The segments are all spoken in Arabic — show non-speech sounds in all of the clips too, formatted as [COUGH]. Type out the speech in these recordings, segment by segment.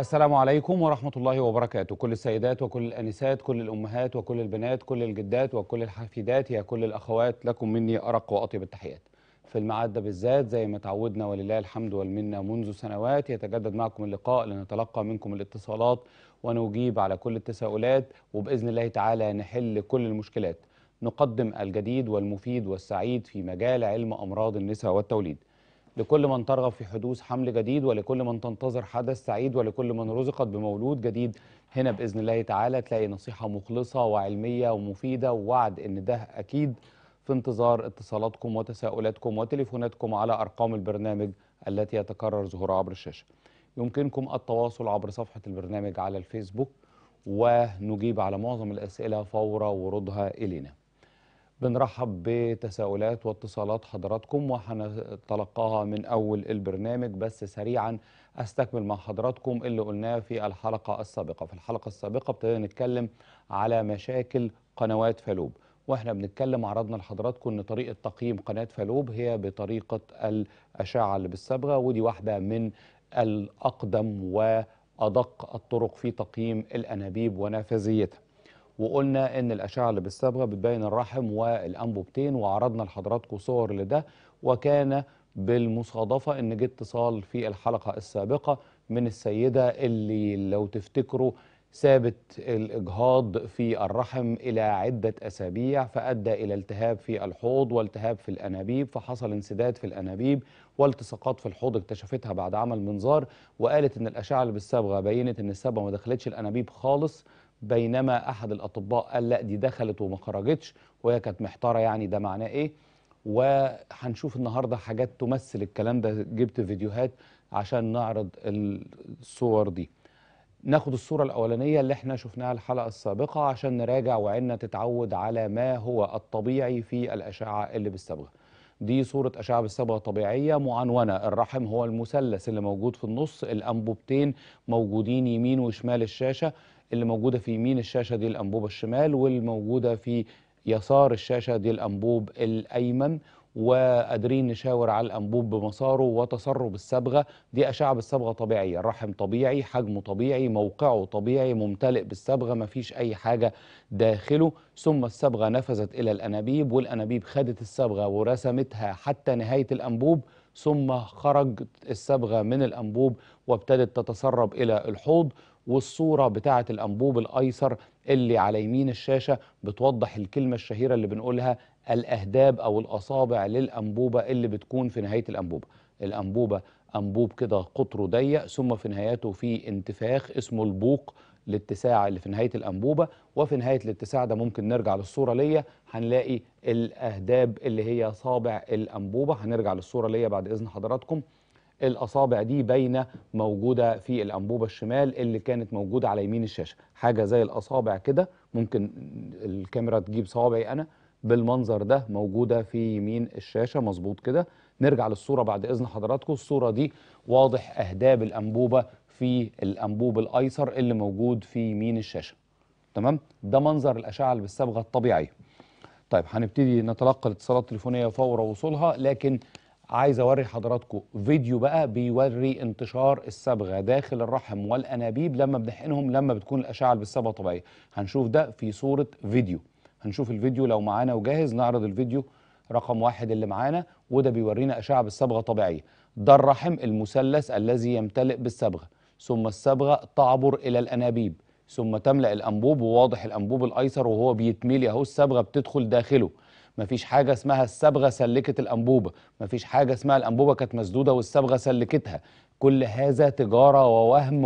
السلام عليكم ورحمة الله وبركاته كل السيدات وكل الأنسات كل الأمهات وكل البنات كل الجدات وكل الحفيدات يا كل الأخوات لكم مني أرق وأطيب التحيات في المعدة بالذات زي ما تعودنا ولله الحمد والمنه منذ سنوات يتجدد معكم اللقاء لنتلقى منكم الاتصالات ونجيب على كل التساؤلات وباذن الله تعالى نحل كل المشكلات. نقدم الجديد والمفيد والسعيد في مجال علم امراض النساء والتوليد. لكل من ترغب في حدوث حمل جديد ولكل من تنتظر حدث سعيد ولكل من رزقت بمولود جديد هنا بإذن الله تعالى تلاقي نصيحة مخلصة وعلمية ومفيدة ووعد إن ده أكيد في انتظار اتصالاتكم وتساؤلاتكم وتليفوناتكم على أرقام البرنامج التي يتكرر ظهورها عبر الشاشة يمكنكم التواصل عبر صفحة البرنامج على الفيسبوك ونجيب على معظم الأسئلة فور ورودها إلينا بنرحب بتساؤلات واتصالات حضراتكم وهنتلقاها من أول البرنامج بس سريعا أستكمل مع حضراتكم اللي قلناه في الحلقة السابقة في الحلقة السابقة ابتدينا نتكلم على مشاكل قنوات فالوب واحنا بنتكلم عرضنا لحضراتكم ان طريقه تقييم قناه فالوب هي بطريقه الاشعه اللي بالصبغه ودي واحده من الاقدم وادق الطرق في تقييم الانابيب ونافذيتها. وقلنا ان الاشعه اللي بالصبغه بتبين الرحم والانبوبتين وعرضنا لحضراتكم صور لده وكان بالمصادفه ان جه اتصال في الحلقه السابقه من السيده اللي لو تفتكروا سابت الاجهاض في الرحم الى عده اسابيع فادى الى التهاب في الحوض والتهاب في الانابيب فحصل انسداد في الانابيب والتصاقات في الحوض اكتشفتها بعد عمل منظار وقالت ان الاشعه اللي بالصبغه بينت ان الصبغه ما دخلتش الانابيب خالص بينما احد الاطباء قال لا دي دخلت وما خرجتش وهي كانت محتاره يعني ده معناه ايه وهنشوف النهارده حاجات تمثل الكلام ده جبت فيديوهات عشان نعرض الصور دي ناخد الصورة الأولانية اللي احنا شفناها الحلقة السابقة عشان نراجع وعيننا تتعود على ما هو الطبيعي في الأشعة اللي بالصبغة دي صورة أشعة بالصبغة طبيعية معنونة الرحم هو المثلث اللي موجود في النص الأنبوبتين موجودين يمين وشمال الشاشة اللي موجودة في يمين الشاشة دي الأنبوبة الشمال والموجودة في يسار الشاشة دي الأنبوب الأيمن وقادرين نشاور على الأنبوب بمساره وتسرب الصبغة دي أشعة بالصبغة طبيعية الرحم طبيعي حجمه طبيعي موقعه طبيعي ممتلئ بالصبغة مفيش أي حاجة داخله ثم الصبغة نفذت إلى الأنابيب والأنابيب خدت الصبغة ورسمتها حتى نهاية الأنبوب ثم خرجت الصبغة من الأنبوب وابتدت تتسرب إلى الحوض والصورة بتاعة الأنبوب الأيسر اللي على يمين الشاشة بتوضح الكلمة الشهيرة اللي بنقولها الأهداب أو الأصابع للأنبوبة اللي بتكون في نهاية الأنبوبة الأنبوبة أنبوب كده قطره ضيق ثم في نهايته في انتفاخ اسمه البوق الاتساع اللي في نهاية الأنبوبة وفي نهاية الاتساع ده ممكن نرجع للصورة ليا هنلاقي الأهداب اللي هي صابع الأنبوبة هنرجع للصورة ليا بعد إذن حضراتكم الاصابع دي باينه موجوده في الانبوبه الشمال اللي كانت موجوده على يمين الشاشه حاجه زي الاصابع كده ممكن الكاميرا تجيب صوابعي انا بالمنظر ده موجوده في يمين الشاشه مظبوط كده نرجع للصوره بعد اذن حضراتكم الصوره دي واضح اهداب الانبوبه في الانبوب الايسر اللي موجود في يمين الشاشه تمام ده منظر الاشعه اللي بالصبغه الطبيعيه طيب هنبتدي نتلقى الاتصالات التليفونيه فور وصولها لكن عايز اوري حضراتكم فيديو بقى بيوري انتشار الصبغه داخل الرحم والانابيب لما بنحقنهم لما بتكون الاشعه بالصبغه طبيعيه هنشوف ده في صوره فيديو هنشوف الفيديو لو معانا وجاهز نعرض الفيديو رقم واحد اللي معانا وده بيورينا أشعة بالصبغة طبيعية ده الرحم المثلث الذي يمتلئ بالصبغة ثم الصبغة تعبر إلى الأنابيب ثم تملأ الأنبوب وواضح الأنبوب الأيسر وهو بيتميل أهو الصبغة بتدخل داخله مفيش حاجه اسمها الصبغه سلكت الانبوبه مفيش حاجه اسمها الانبوبه كانت مسدوده والصبغه سلكتها كل هذا تجاره ووهم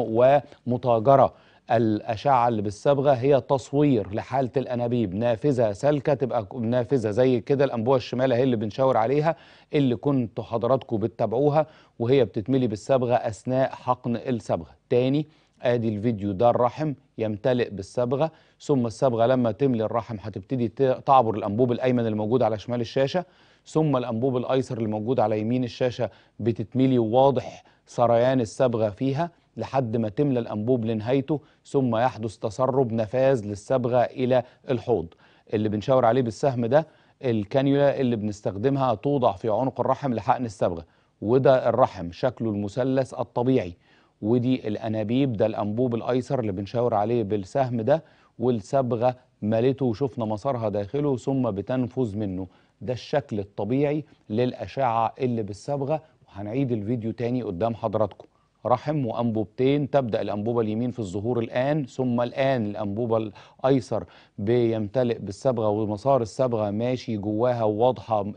ومتاجره الأشعة اللي بالصبغة هي تصوير لحالة الأنابيب نافذة سالكة تبقى نافذة زي كده الأنبوة الشمال هي اللي بنشاور عليها اللي كنتوا حضراتكم بتتابعوها وهي بتتملي بالصبغة أثناء حقن الصبغة تاني ادي الفيديو ده الرحم يمتلئ بالصبغه ثم الصبغه لما تملي الرحم هتبتدي تعبر الانبوب الايمن الموجود على شمال الشاشه ثم الانبوب الايسر اللي موجود على يمين الشاشه بتتملي وواضح سريان الصبغه فيها لحد ما تملى الانبوب لنهايته ثم يحدث تسرب نفاذ للصبغه الى الحوض اللي بنشاور عليه بالسهم ده الكانيولا اللي بنستخدمها توضع في عنق الرحم لحقن الصبغه وده الرحم شكله المثلث الطبيعي ودي الانابيب ده الانبوب الايسر اللي بنشاور عليه بالسهم ده والصبغه مالته وشفنا مسارها داخله ثم بتنفذ منه ده الشكل الطبيعي للاشعه اللي بالصبغه وهنعيد الفيديو تاني قدام حضراتكم رحم وانبوبتين تبدا الانبوبه اليمين في الظهور الان ثم الان الانبوبه الايسر بيمتلئ بالصبغه ومسار الصبغه ماشي جواها وواضحه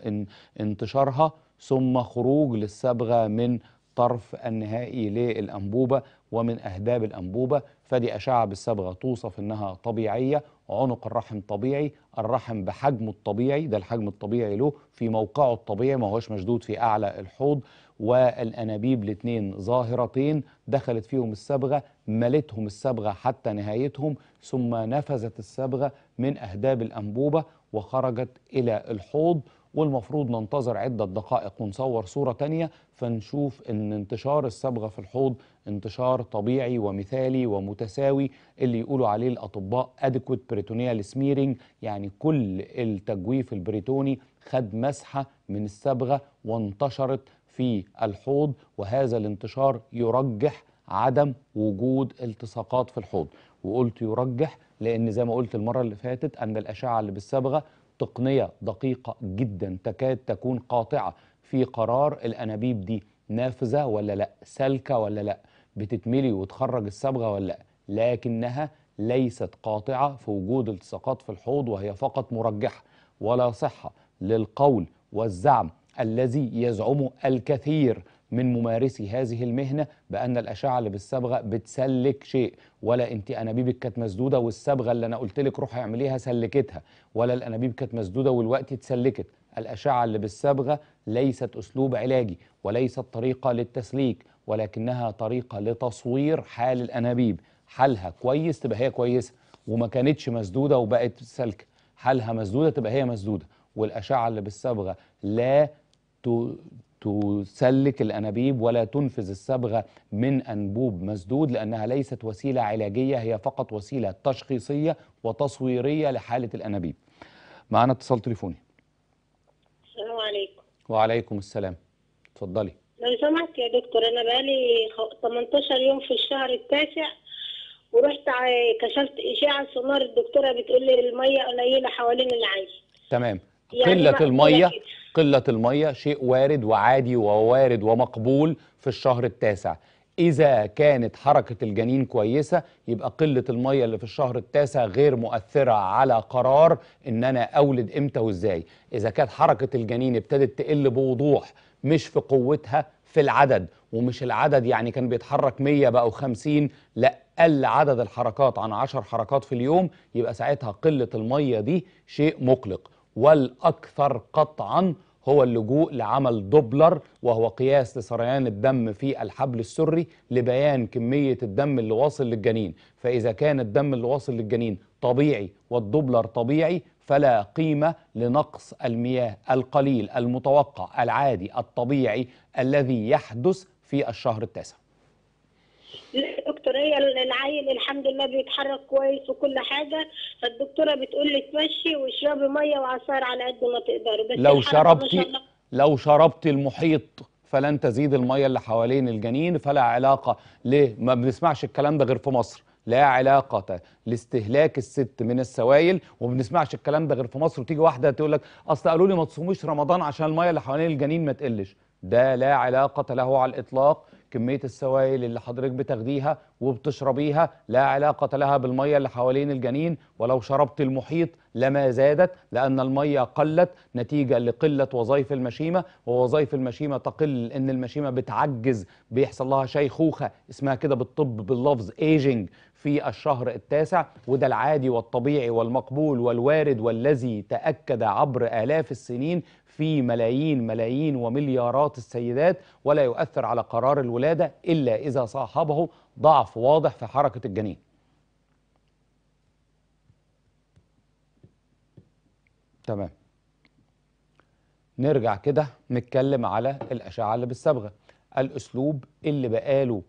انتشارها ثم خروج للصبغه من الطرف النهائي للأنبوبة ومن أهداب الأنبوبة فدي أشعة بالصبغة توصف إنها طبيعية عنق الرحم طبيعي الرحم بحجمه الطبيعي ده الحجم الطبيعي له في موقعه الطبيعي ما هوش مشدود في أعلى الحوض والأنابيب الاثنين ظاهرتين دخلت فيهم الصبغة ملتهم الصبغة حتى نهايتهم ثم نفذت الصبغة من أهداب الأنبوبة وخرجت إلى الحوض والمفروض ننتظر عدة دقائق ونصور صورة تانية فنشوف ان انتشار الصبغة في الحوض انتشار طبيعي ومثالي ومتساوي اللي يقولوا عليه الأطباء adequate peritoneal smearing يعني كل التجويف البريتوني خد مسحة من الصبغة وانتشرت في الحوض وهذا الانتشار يرجح عدم وجود التصاقات في الحوض وقلت يرجح لان زي ما قلت المره اللي فاتت ان الاشعه اللي بالصبغه تقنية دقيقة جدا تكاد تكون قاطعة في قرار الأنابيب دي نافذة ولا لا سالكة ولا لا بتتملي وتخرج الصبغة ولا لا لكنها ليست قاطعة في وجود التصاقات في الحوض وهي فقط مرجحة ولا صحة للقول والزعم الذي يزعمه الكثير من ممارسي هذه المهنه بان الاشعه اللي بالصبغه بتسلك شيء ولا انت انابيبك كانت مسدوده والصبغه اللي انا قلت لك روحي اعمليها سلكتها ولا الانابيب كانت مسدوده والوقت اتسلكت الاشعه اللي بالصبغه ليست اسلوب علاجي وليست طريقه للتسليك ولكنها طريقه لتصوير حال الانابيب حالها كويس تبقى هي كويسه وما كانتش مسدوده وبقت سلكه حالها مسدوده تبقى هي مسدوده والاشعه اللي بالصبغه لا تسلك الأنابيب ولا تنفذ الصبغة من أنبوب مسدود لأنها ليست وسيلة علاجية هي فقط وسيلة تشخيصية وتصويرية لحالة الأنابيب معنا اتصال تليفوني السلام عليكم وعليكم السلام اتفضلي لو سمحت يا دكتور أنا بقالي 18 يوم في الشهر التاسع ورحت كشفت إشاعة سونار الدكتورة بتقول لي المية قليلة حوالين العين تمام يعني قله الميه قله الميه شيء وارد وعادي ووارد ومقبول في الشهر التاسع إذا كانت حركة الجنين كويسة يبقى قلة المية اللي في الشهر التاسع غير مؤثرة على قرار إن أنا أولد إمتى وإزاي إذا كانت حركة الجنين ابتدت تقل بوضوح مش في قوتها في العدد ومش العدد يعني كان بيتحرك 100 بقى 50 لا قل عدد الحركات عن 10 حركات في اليوم يبقى ساعتها قلة المية دي شيء مقلق والأكثر قطعا هو اللجوء لعمل دوبلر وهو قياس لسريان الدم في الحبل السري لبيان كمية الدم اللي واصل للجنين فإذا كان الدم اللي واصل للجنين طبيعي والدوبلر طبيعي فلا قيمة لنقص المياه القليل المتوقع العادي الطبيعي الذي يحدث في الشهر التاسع إيه، الدكتوريه العيل الحمد لله بيتحرك كويس وكل حاجه فالدكتوره بتقول لي تمشي واشربي ميه وعصار على قد ما تقدري بس لو شربتي لو شربتي المحيط فلن تزيد الميه اللي حوالين الجنين فلا علاقه ليه ما بنسمعش الكلام ده غير في مصر لا علاقة لاستهلاك الست من السوائل وما بنسمعش الكلام ده غير في مصر وتيجي واحدة تقول لك أصل قالوا لي ما تصوميش رمضان عشان المية اللي حوالين الجنين ما تقلش ده لا علاقة له على الإطلاق كمية السوائل اللي حضرتك بتاخديها وبتشربيها لا علاقة لها بالمية اللي حوالين الجنين ولو شربت المحيط لما زادت لأن المية قلت نتيجة لقلة وظائف المشيمة ووظائف المشيمة تقل إن المشيمة بتعجز بيحصل لها شيخوخة اسمها كده بالطب باللفظ ايجينج في الشهر التاسع وده العادي والطبيعي والمقبول والوارد والذي تأكد عبر آلاف السنين في ملايين ملايين ومليارات السيدات ولا يؤثر على قرار الولادة إلا إذا صاحبه ضعف واضح في حركة الجنين تمام نرجع كده نتكلم على الأشعة اللي بالصبغة الأسلوب اللي بقاله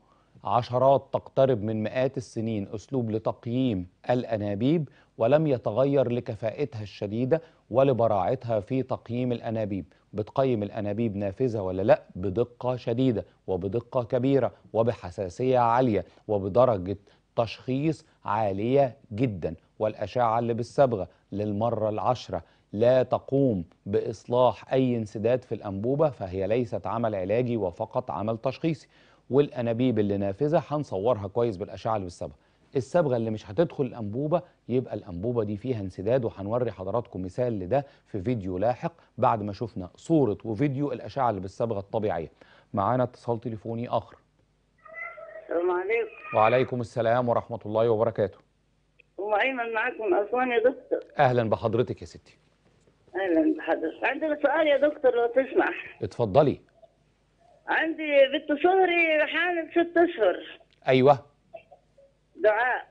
عشرات تقترب من مئات السنين أسلوب لتقييم الأنابيب ولم يتغير لكفاءتها الشديدة ولبراعتها في تقييم الأنابيب بتقيم الأنابيب نافذة ولا لا بدقة شديدة وبدقة كبيرة وبحساسية عالية وبدرجة تشخيص عالية جدا والأشعة اللي بالصبغة للمرة العشرة لا تقوم بإصلاح أي انسداد في الأنبوبة فهي ليست عمل علاجي وفقط عمل تشخيصي والأنابيب اللي نافذة هنصورها كويس بالأشعة اللي بالصبغة الصبغه اللي مش هتدخل الانبوبه يبقى الانبوبه دي فيها انسداد وهنوري حضراتكم مثال لده في فيديو لاحق بعد ما شفنا صوره وفيديو الاشعه اللي بالصبغه الطبيعيه معانا اتصال تليفوني اخر السلام عليكم وعليكم السلام ورحمه الله وبركاته ام ايمن معاكم اسوان يا دكتور اهلا بحضرتك يا ستي اهلا بحضرتك عندي سؤال يا دكتور لو تسمح اتفضلي عندي بنت صهري حامل ست اشهر ايوه دعاء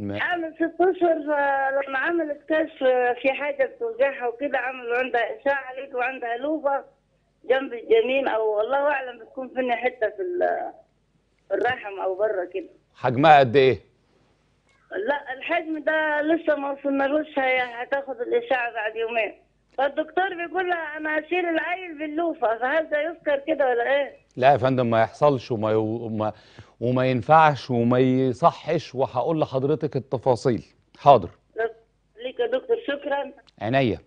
عامل ست اشهر آه، لما عملت كشف آه، في حاجه بتوجعها وكده عملوا عندها اشاعه لقيت عندها لوبه جنب الجنين او الله اعلم بتكون فيني حته في الرحم او بره كده حجمها قد ايه؟ لا الحجم ده لسه ما وصلنالوش هتاخد الاشاعه بعد يومين فالدكتور بيقول لها انا هشيل العيل باللوفه فهل ده يذكر كده ولا ايه؟ لا يا فندم ما يحصلش وما وما, وما ينفعش وما يصحش وهقول لحضرتك التفاصيل حاضر ليك يا دكتور شكرا عينيا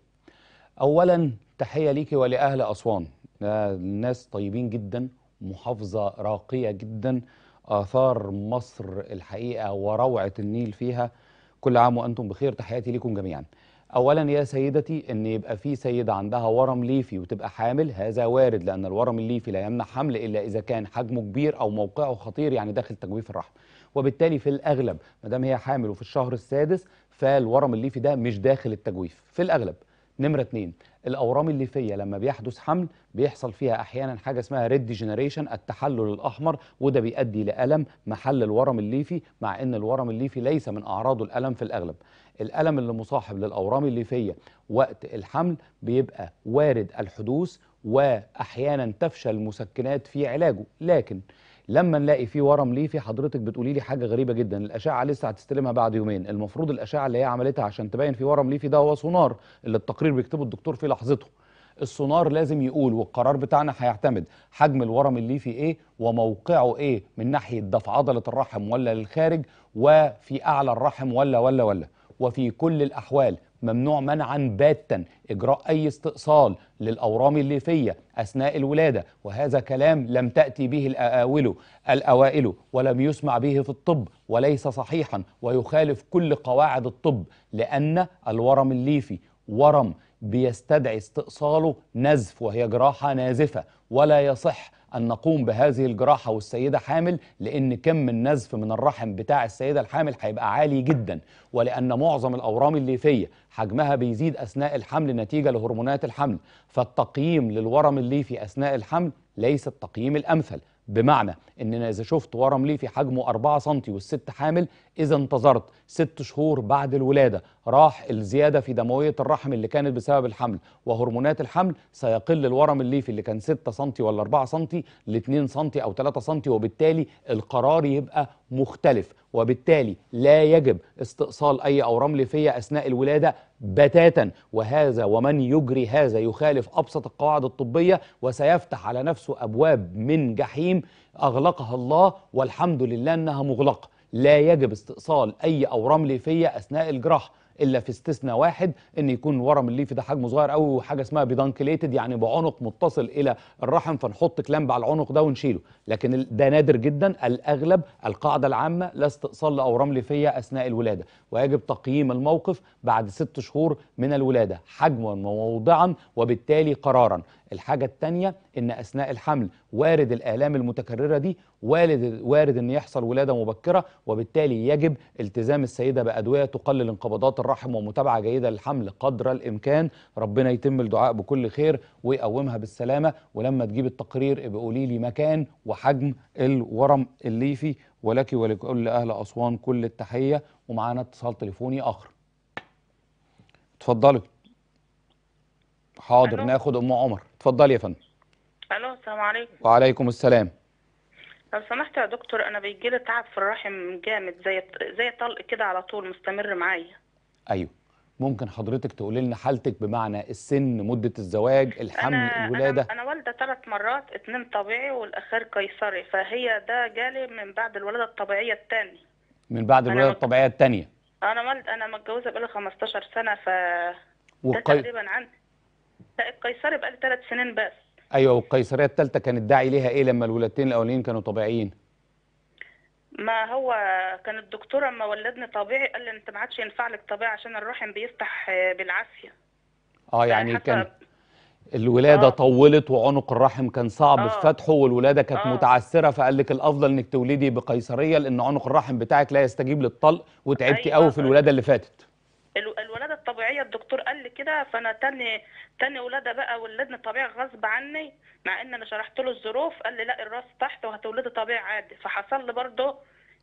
اولا تحيه ليكي ولاهل اسوان ناس طيبين جدا محافظه راقيه جدا اثار مصر الحقيقه وروعه النيل فيها كل عام وانتم بخير تحياتي لكم جميعا اولا يا سيدتي ان يبقى في سيده عندها ورم ليفي وتبقى حامل هذا وارد لان الورم الليفي لا يمنع حمل الا اذا كان حجمه كبير او موقعه خطير يعني داخل تجويف الرحم وبالتالي في الاغلب ما دام هي حامل وفي الشهر السادس فالورم الليفي ده مش داخل التجويف في الاغلب نمره اتنين الاورام الليفيه لما بيحدث حمل بيحصل فيها احيانا حاجه اسمها ريد جينيريشن التحلل الاحمر وده بيؤدي لالم محل الورم الليفي مع ان الورم الليفي ليس من اعراضه الالم في الاغلب الألم اللي مصاحب للأورام الليفية وقت الحمل بيبقى وارد الحدوث وأحيانا تفشل المسكنات في علاجه لكن لما نلاقي فيه ورم ليفي حضرتك بتقولي لي حاجه غريبه جدا الاشعه لسه هتستلمها بعد يومين المفروض الاشعه اللي هي عملتها عشان تبين في ورم ليفي ده هو سونار اللي التقرير بيكتبه الدكتور في لحظته السونار لازم يقول والقرار بتاعنا هيعتمد حجم الورم الليفي ايه وموقعه ايه من ناحيه ده في عضله الرحم ولا للخارج وفي اعلى الرحم ولا ولا ولا وفي كل الأحوال ممنوع منعا باتا إجراء أي استئصال للأورام الليفية أثناء الولادة وهذا كلام لم تأتي به الأوائل الأوائل ولم يسمع به في الطب وليس صحيحا ويخالف كل قواعد الطب لأن الورم الليفي ورم بيستدعي استئصاله نزف وهي جراحة نازفة ولا يصح أن نقوم بهذه الجراحة والسيدة حامل لأن كم النزف من الرحم بتاع السيدة الحامل هيبقى عالي جدا ولأن معظم الأورام الليفية حجمها بيزيد أثناء الحمل نتيجة لهرمونات الحمل فالتقييم للورم الليفي أثناء الحمل ليس التقييم الأمثل بمعنى ان انا اذا شفت ورم ليفي حجمه 4 سم والست حامل اذا انتظرت 6 شهور بعد الولاده راح الزياده في دمويه الرحم اللي كانت بسبب الحمل وهرمونات الحمل سيقل الورم الليفي اللي كان 6 سم ولا 4 سم ل 2 سم او 3 سم وبالتالي القرار يبقى مختلف وبالتالي لا يجب استئصال أي أورام ليفية أثناء الولادة بتاتا وهذا ومن يجري هذا يخالف أبسط القواعد الطبية وسيفتح على نفسه أبواب من جحيم أغلقها الله والحمد لله أنها مغلقة لا يجب استئصال أي أورام ليفية أثناء الجراحة الا في استثناء واحد ان يكون ورم الليفي ده حجمه صغير قوي وحاجه اسمها بيدانكليتد يعني بعنق متصل الى الرحم فنحط كلامب على العنق ده ونشيله لكن ده نادر جدا الاغلب القاعده العامه لا استئصال لاورام ليفيه اثناء الولاده ويجب تقييم الموقف بعد ست شهور من الولاده حجما وموضعا وبالتالي قرارا الحاجة التانية إن أثناء الحمل وارد الآلام المتكررة دي وارد, وارد إن يحصل ولادة مبكرة وبالتالي يجب التزام السيدة بأدوية تقلل انقباضات الرحم ومتابعة جيدة للحمل قدر الإمكان ربنا يتم الدعاء بكل خير ويقومها بالسلامة ولما تجيب التقرير ابقى قولي لي مكان وحجم الورم الليفي ولك ولكل أهل أسوان كل التحية ومعانا اتصال تليفوني آخر اتفضلي حاضر ناخد ام عمر اتفضلي يا فندم الو السلام عليكم وعليكم السلام لو سمحت يا دكتور انا بيجي لي تعب في الرحم جامد زي زي طلق كده على طول مستمر معايا ايوه ممكن حضرتك تقولي لنا حالتك بمعنى السن مده الزواج الحمل أنا الولاده انا, أنا والده ثلاث مرات اثنين طبيعي والاخر قيصري فهي ده جالي من بعد الولاده الطبيعيه الثانيه من بعد الولاده مت... الطبيعيه الثانيه انا والد انا متجوزه بقالي 15 سنه ف ده وقي... تقريبا عندي لا القيصري بقى لي ثلاث سنين بس ايوه والقيصريه الثالثه كان الداعي ليها ايه لما الولادتين الاولين كانوا طبيعيين ما هو كان الدكتور اما ولدني طبيعي قال لي انت ما عادش ينفع لك طبيعي عشان الرحم بيفتح آه، بالعافيه اه يعني, يعني كان الولاده آه. طولت وعنق الرحم كان صعب آه. في فتحه والولاده كانت آه. متعسره فقال لك الافضل انك تولدي بقيصريه لان عنق الرحم بتاعك لا يستجيب للطلق وتعبتي أيوة. قوي في الولاده اللي فاتت الولاده الطبيعيه الدكتور قال لي كده فانا تاني تاني ولاده بقى ولدنا طبيعي غصب عني مع ان انا شرحت له الظروف قال لي لا الراس تحت وهتولدي طبيعي عادي فحصل لي برضه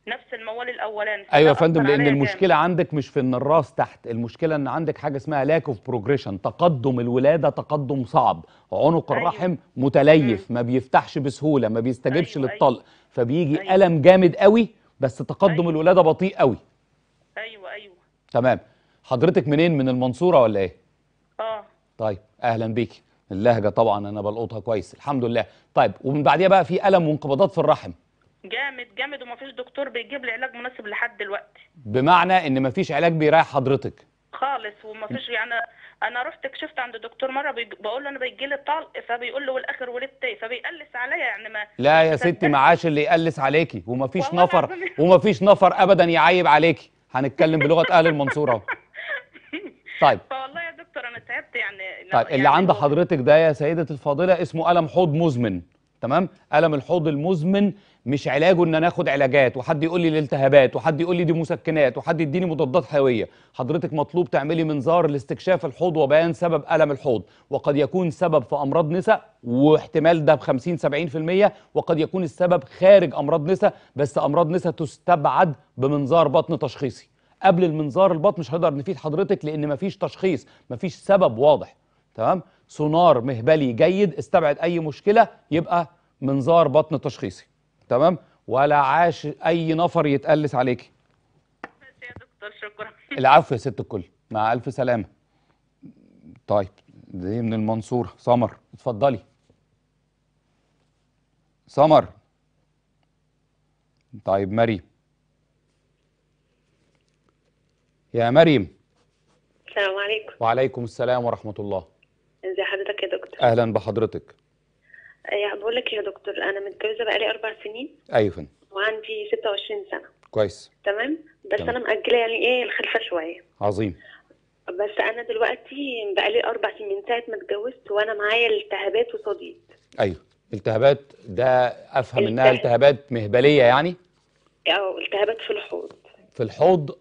نفس الموال الاولاني ايوه يا فندم لان المشكله جامد. عندك مش في ان الراس تحت المشكله ان عندك حاجه اسمها لاك اوف بروجريشن تقدم الولاده تقدم صعب عنق أيوة. الرحم متليف مم. ما بيفتحش بسهوله ما بيستجبش أيوة. للطلق أيوة. فبيجي أيوة. الم جامد قوي بس تقدم أيوة. الولاده بطيء قوي ايوه ايوه تمام حضرتك منين من المنصوره ولا ايه اه طيب اهلا بيكي اللهجه طبعا انا بلقطها كويس الحمد لله طيب ومن بعديها بقى في الم وانقباضات في الرحم جامد جامد ومفيش دكتور بيجيب لي علاج مناسب لحد دلوقتي بمعنى ان مفيش علاج بيريح حضرتك خالص ومفيش يعني انا رحت كشفت عند دكتور مره بقول له انا بيجي لي طلق فبيقول له والاخر ولدت ايه فبيقلس عليا يعني ما لا يا ستي معاش اللي يقلس عليكي ومفيش نفر ومفيش نفر ابدا يعيب عليكي هنتكلم بلغه اهل المنصوره [LAUGHS] طيب فوالله يا دكتور انا تعبت يعني طيب اللي يعني عند حضرتك ده يا سيده الفاضله اسمه الم حوض مزمن تمام الم الحوض المزمن مش علاجه ان انا اخد علاجات وحد يقول لي الالتهابات وحد يقول لي دي مسكنات وحد يديني مضادات حيويه حضرتك مطلوب تعملي منظار لاستكشاف الحوض وبيان سبب الم الحوض وقد يكون سبب في امراض نساء واحتمال ده ب 50 70% وقد يكون السبب خارج امراض نساء بس امراض نساء تستبعد بمنظار بطن تشخيصي قبل المنظار البط مش هنقدر نفيد حضرتك لان مفيش تشخيص مفيش سبب واضح تمام سونار مهبلي جيد استبعد اي مشكله يبقى منظار بطن تشخيصي تمام ولا عاش اي نفر يتقلس عليكي [LAUGHS] العفو يا ست الكل مع الف سلامه طيب دي من المنصوره سمر اتفضلي سمر طيب مريم يا مريم السلام عليكم وعليكم السلام ورحمة الله ازي حضرتك يا دكتور أهلا بحضرتك بقول لك يا دكتور أنا متجوزة بقالي أربع سنين أيوة وعندي 26 سنة كويس تمام بس تمام. أنا مأجلة يعني إيه الخلفة شوية عظيم بس أنا دلوقتي بقالي أربع سنين من ساعة ما اتجوزت وأنا معايا التهابات وصديد أيوة التهابات ده أفهم التهاب. إنها التهابات مهبلية يعني؟ أو التهابات في الحوض في الحوض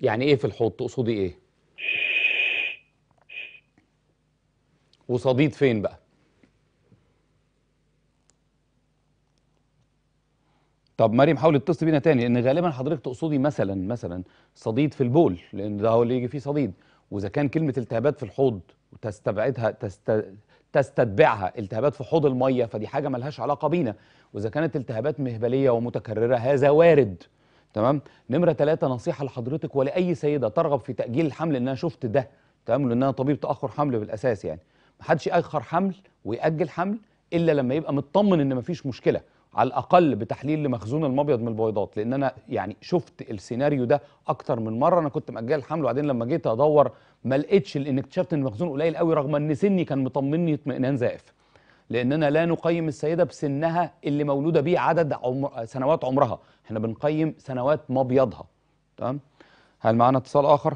يعني ايه في الحوض تقصدي ايه وصديد فين بقى طب مريم حاولي اتصلي بينا تاني لان غالبا حضرتك تقصدي مثلا مثلا صديد في البول لان ده هو اللي يجي فيه صديد واذا كان كلمه التهابات في الحوض وتستبعدها تست... تستتبعها التهابات في حوض الميه فدي حاجه ملهاش علاقه بينا واذا كانت التهابات مهبليه ومتكرره هذا وارد تمام نمره ثلاثة نصيحه لحضرتك ولاي سيده ترغب في تاجيل الحمل ان انا شفت ده تمام لان انا طبيب تاخر حمل بالاساس يعني ما حدش ياخر حمل وياجل حمل الا لما يبقى مطمن ان مفيش مشكله على الاقل بتحليل لمخزون المبيض من البويضات لان انا يعني شفت السيناريو ده اكتر من مره انا كنت ماجل الحمل وبعدين لما جيت ادور ما لقيتش لان اكتشفت ان المخزون قليل قوي رغم ان سني كان مطمني اطمئنان زائف لاننا لا نقيم السيده بسنها اللي مولوده بيه عدد عمر سنوات عمرها احنا بنقيم سنوات مبيضها تمام هل معانا اتصال اخر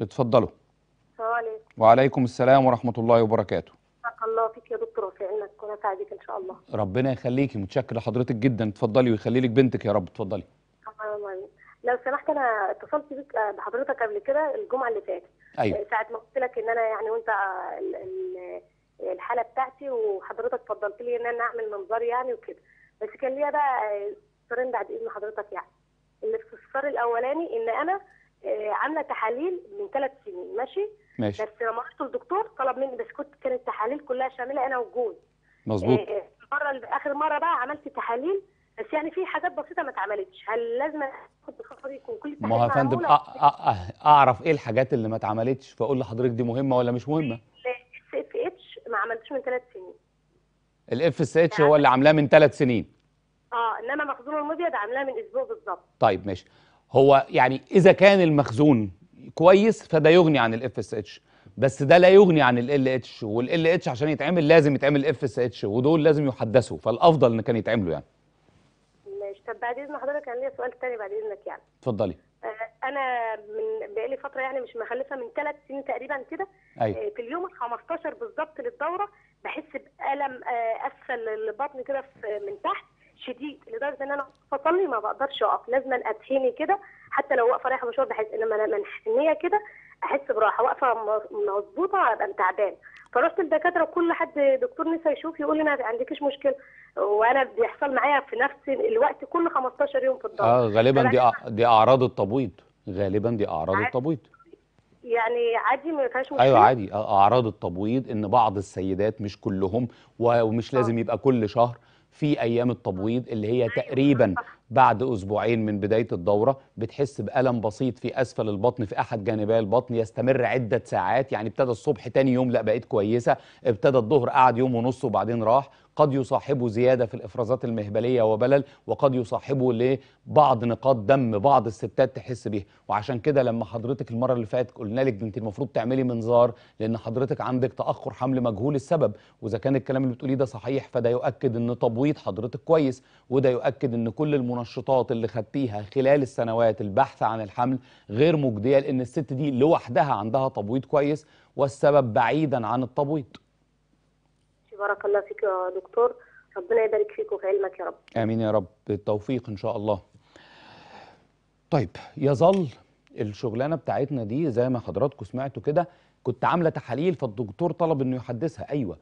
اتفضلوا عليكم. وعليكم السلام ورحمه الله وبركاته بارك الله فيك يا دكتور وسعينك ونسعدك ان شاء الله ربنا يخليكي متشكر لحضرتك جدا اتفضلي ويخلي لك بنتك يا رب اتفضلي لو سمحت انا اتصلت بك بحضرتك قبل كده الجمعه اللي فاتت أيوة. ساعه ما قلت لك ان انا يعني وانت ال ال الحاله بتاعتي وحضرتك فضلت لي ان انا اعمل منظار يعني وكده بس كان ليا بقى استفسارين بعد اذن حضرتك يعني الاستفسار الاولاني ان انا آه، عامله تحاليل من ثلاث سنين ماشي ماشي بس لما رحت للدكتور طلب مني بس كنت كانت التحاليل كلها شامله انا وجوزي مظبوط آه، آه، مره اخر مره بقى عملت تحاليل بس يعني في حاجات بسيطه ما اتعملتش هل لازم اخد بخطر يكون كل ما هو يا فندم اعرف ايه الحاجات اللي ما اتعملتش فاقول لحضرتك دي مهمه ولا مش مهمه عملتوش من ثلاث سنين الاف اس اتش هو يعني اللي عاملاه من ثلاث سنين اه انما مخزون المبيض عاملاه من اسبوع بالظبط طيب ماشي هو يعني اذا كان المخزون كويس فده يغني عن الاف اس اتش بس ده لا يغني عن ال ال اتش ال اتش عشان يتعمل لازم يتعمل اف اس اتش ودول لازم يحدثوا فالافضل ان كان يتعملوا يعني ماشي طب بعد اذن حضرتك كان ليا سؤال تاني بعد اذنك يعني اتفضلي انا من بقالي فتره يعني مش مخلفه من ثلاث سنين تقريبا كده أيوة. آه، في اليوم ال 15 بالظبط للدوره بحس بألم آه، اسفل البطن كده من تحت شديد لدرجه ان انا بصلي ما بقدرش اقف لازم اتهني كده حتى لو واقفه رايحه مشوار بحس لما انا منحنيه كده احس براحه واقفه مظبوطه ابقى تعبان فرحت للدكاتره كل حد دكتور نسا يشوف يقول لي ما عندكيش مشكله وانا بيحصل معايا في نفس الوقت كل 15 يوم في الدوره اه غالبا دي دي اعراض التبويض غالبا دي اعراض عادي. التبويض يعني عادي ما فيهاش مشكله ايوه عادي اعراض التبويض ان بعض السيدات مش كلهم ومش آه. لازم يبقى كل شهر في ايام التبويض اللي هي أيوة، تقريبا بعد اسبوعين من بدايه الدوره بتحس بالم بسيط في اسفل البطن في احد جانبي البطن يستمر عده ساعات يعني ابتدى الصبح تاني يوم لا بقيت كويسه ابتدى الظهر قعد يوم ونص وبعدين راح قد يصاحبه زيادة في الإفرازات المهبلية وبلل وقد يصاحبه لبعض نقاط دم بعض الستات تحس بيها وعشان كده لما حضرتك المرة اللي فاتت قلنا لك أنت المفروض تعملي منظار لأن حضرتك عندك تأخر حمل مجهول السبب وإذا كان الكلام اللي بتقوليه ده صحيح فده يؤكد أن تبويض حضرتك كويس وده يؤكد أن كل المنشطات اللي خدتيها خلال السنوات البحث عن الحمل غير مجدية لأن الست دي لوحدها عندها تبويض كويس والسبب بعيدا عن التبويض بارك الله فيك يا دكتور ربنا يبارك فيك وفي علمك يا رب امين يا رب بالتوفيق ان شاء الله طيب يظل الشغلانه بتاعتنا دي زي ما حضراتكم سمعتوا كده كنت عامله تحاليل فالدكتور طلب انه يحدثها ايوه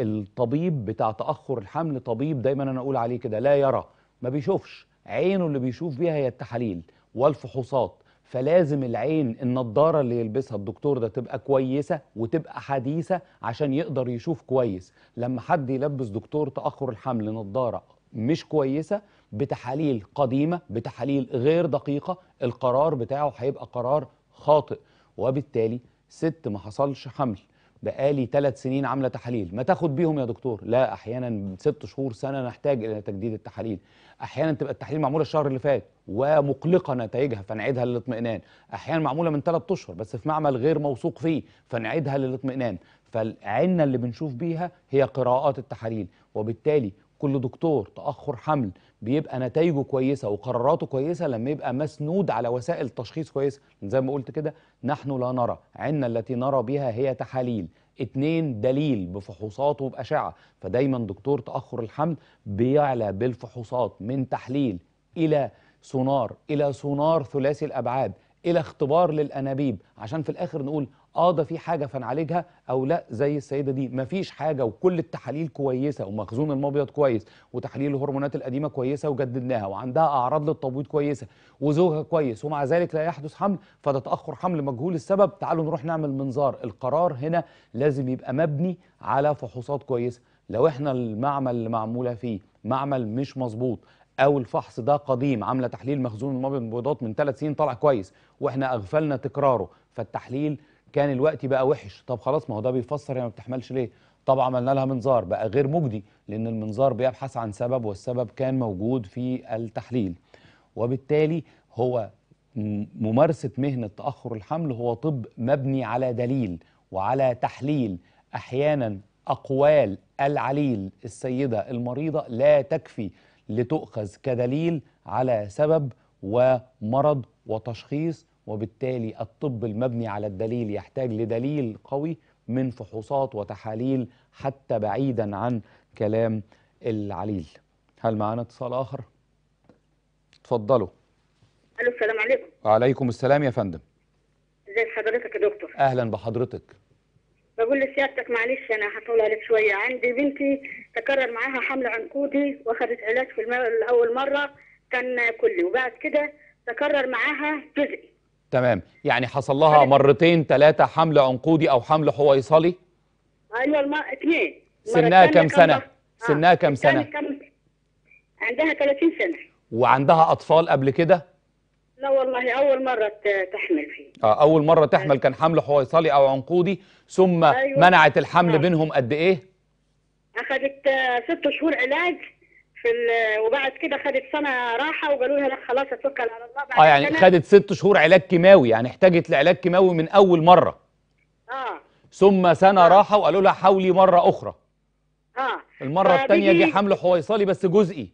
الطبيب بتاع تاخر الحمل طبيب دايما انا اقول عليه كده لا يرى ما بيشوفش عينه اللي بيشوف بيها هي التحاليل والفحوصات فلازم العين النضارة اللي يلبسها الدكتور ده تبقى كويسة وتبقى حديثة عشان يقدر يشوف كويس لما حد يلبس دكتور تأخر الحمل نضارة مش كويسة بتحاليل قديمة بتحاليل غير دقيقة القرار بتاعه هيبقى قرار خاطئ وبالتالي ست ما حصلش حمل بقالي ثلاث سنين عامله تحاليل ما تاخد بيهم يا دكتور لا احيانا ست شهور سنه نحتاج الى تجديد التحاليل احيانا تبقى التحاليل معموله الشهر اللي فات ومقلقه نتائجها فنعيدها للاطمئنان احيانا معموله من ثلاث اشهر بس في معمل غير موثوق فيه فنعيدها للاطمئنان فالعنة اللي بنشوف بيها هي قراءات التحاليل وبالتالي كل دكتور تاخر حمل بيبقى نتائجه كويسه وقراراته كويسه لما يبقى مسنود على وسائل تشخيص كويسه يعني زي ما قلت كده نحن لا نرى عنا التي نرى بها هي تحاليل اتنين دليل بفحوصات وبأشعة فدايما دكتور تأخر الحمل بيعلى بالفحوصات من تحليل إلى سونار إلى سونار ثلاثي الأبعاد إلى اختبار للأنابيب عشان في الآخر نقول اه ده في حاجه فنعالجها او لا زي السيده دي مفيش حاجه وكل التحاليل كويسه ومخزون المبيض كويس وتحاليل الهرمونات القديمه كويسه وجددناها وعندها اعراض للتبويض كويسه وزوجها كويس ومع ذلك لا يحدث حمل فده تاخر حمل مجهول السبب تعالوا نروح نعمل منظار القرار هنا لازم يبقى مبني على فحوصات كويسه لو احنا المعمل اللي معموله فيه معمل مش مظبوط او الفحص ده قديم عامله تحليل مخزون المبيض من ثلاث سنين طلع كويس واحنا اغفلنا تكراره فالتحليل كان الوقت بقى وحش طب خلاص ما هو ده بيفسر هي ما بتحملش ليه طب عملنا لها منظار بقى غير مجدي لان المنظار بيبحث عن سبب والسبب كان موجود في التحليل وبالتالي هو ممارسه مهنه تاخر الحمل هو طب مبني على دليل وعلى تحليل احيانا اقوال العليل السيده المريضه لا تكفي لتؤخذ كدليل على سبب ومرض وتشخيص وبالتالي الطب المبني على الدليل يحتاج لدليل قوي من فحوصات وتحاليل حتى بعيدا عن كلام العليل هل معانا اتصال آخر؟ اتفضلوا الو السلام عليكم وعليكم السلام يا فندم ازي حضرتك يا دكتور اهلا بحضرتك بقول لسيادتك معلش انا هطول عليك شويه عندي بنتي تكرر معاها حمل عنقودي واخذت علاج في الاول مره كان كلي وبعد كده تكرر معاها جزئي تمام يعني حصل لها مرتين ثلاثة حمل عنقودي أو حمل حويصلي أيوة الم... اثنين سنها كم سنة؟ آه. سنها كم سنة؟ كم... عندها 30 سنة وعندها أطفال قبل كده؟ لا والله أول مرة تحمل فيه آه أول مرة آه. تحمل كان حمل حويصلي أو عنقودي ثم أيوة. منعت الحمل آه. بينهم قد إيه؟ أخذت آه، ست شهور علاج في وبعد كده خدت سنه راحه وقالوا لها لا خلاص اتوكل على الله بعد اه يعني سنة. خدت ست شهور علاج كيماوي يعني احتاجت لعلاج كيماوي من اول مره اه ثم سنه آه. راحه وقالوا لها حاولي مره اخرى اه المره الثانيه جه حمل حويصلي بس جزئي